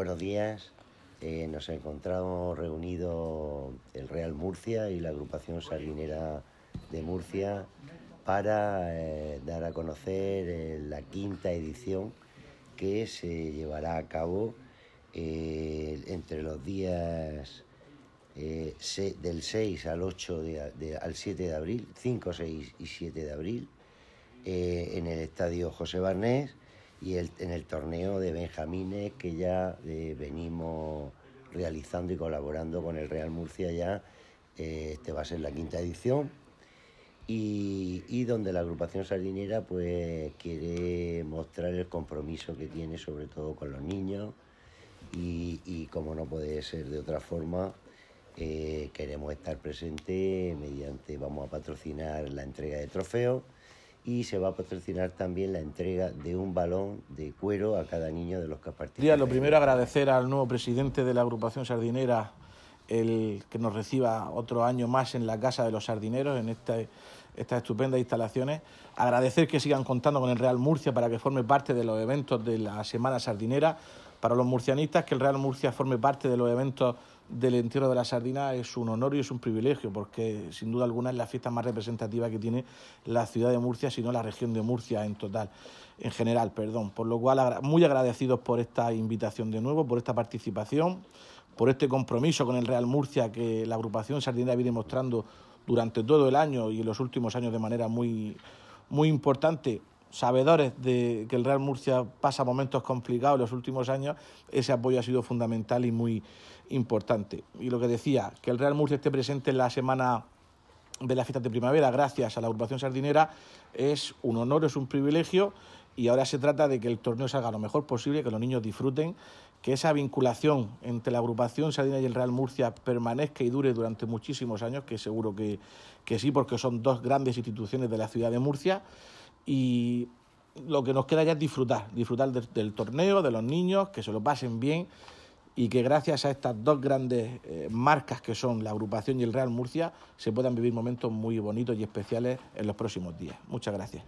Buenos días. Eh, nos encontramos reunidos el Real Murcia y la agrupación salinera de Murcia para eh, dar a conocer eh, la quinta edición que se llevará a cabo entre los días del 6 al 8 al 7 de abril, 5, 6 y 7 de abril, en el estadio José Barnés y en el torneo de Benjamines que ya eh, venimos realizando y colaborando con el Real Murcia ya. Eh, este va a ser la quinta edición. Y, donde la agrupación sardinera pues quiere mostrar el compromiso que tiene sobre todo con los niños y, como no puede ser de otra forma eh, queremos estar presentes mediante vamos a patrocinar la entrega de trofeos y se va a patrocinar también la entrega de un balón de cuero a cada niño de los que participan. Lo primero agradecer al nuevo presidente de la agrupación sardinera, el que nos reciba otro año más en la Casa de los Sardineros, en estas estupendas instalaciones. Agradecer que sigan contando con el Real Murcia para que forme parte de los eventos de la Semana Sardinera. Para los murcianistas, que el Real Murcia forme parte de los eventos del entierro de la sardina es un honor y es un privilegio, porque sin duda alguna es la fiesta más representativa que tiene la ciudad de Murcia, sino la región de Murcia en total, en general, perdón. Por lo cual, muy agradecidos por esta invitación de nuevo, por esta participación por este compromiso con el Real Murcia que la agrupación sardinera viene mostrando durante todo el año y en los últimos años de manera muy, muy importante sabedores de que el Real Murcia pasa momentos complicados en los últimos años, ese apoyo ha sido fundamental y muy importante. Y lo que decía, que el Real Murcia esté presente en la semana de las fiestas de primavera, gracias a la agrupación sardinera, es un honor, es un privilegio y ahora se trata de que el torneo salga lo mejor posible, que los niños disfruten, que esa vinculación entre la agrupación Sardina y el Real Murcia permanezca y dure durante muchísimos años, que seguro que, sí, porque son dos grandes instituciones de la ciudad de Murcia. Y lo que nos queda ya es disfrutar, disfrutar del, torneo, de los niños, que se lo pasen bien y que gracias a estas dos grandes eh, marcas que son la agrupación y el Real Murcia se puedan vivir momentos muy bonitos y especiales en los próximos días. Muchas gracias.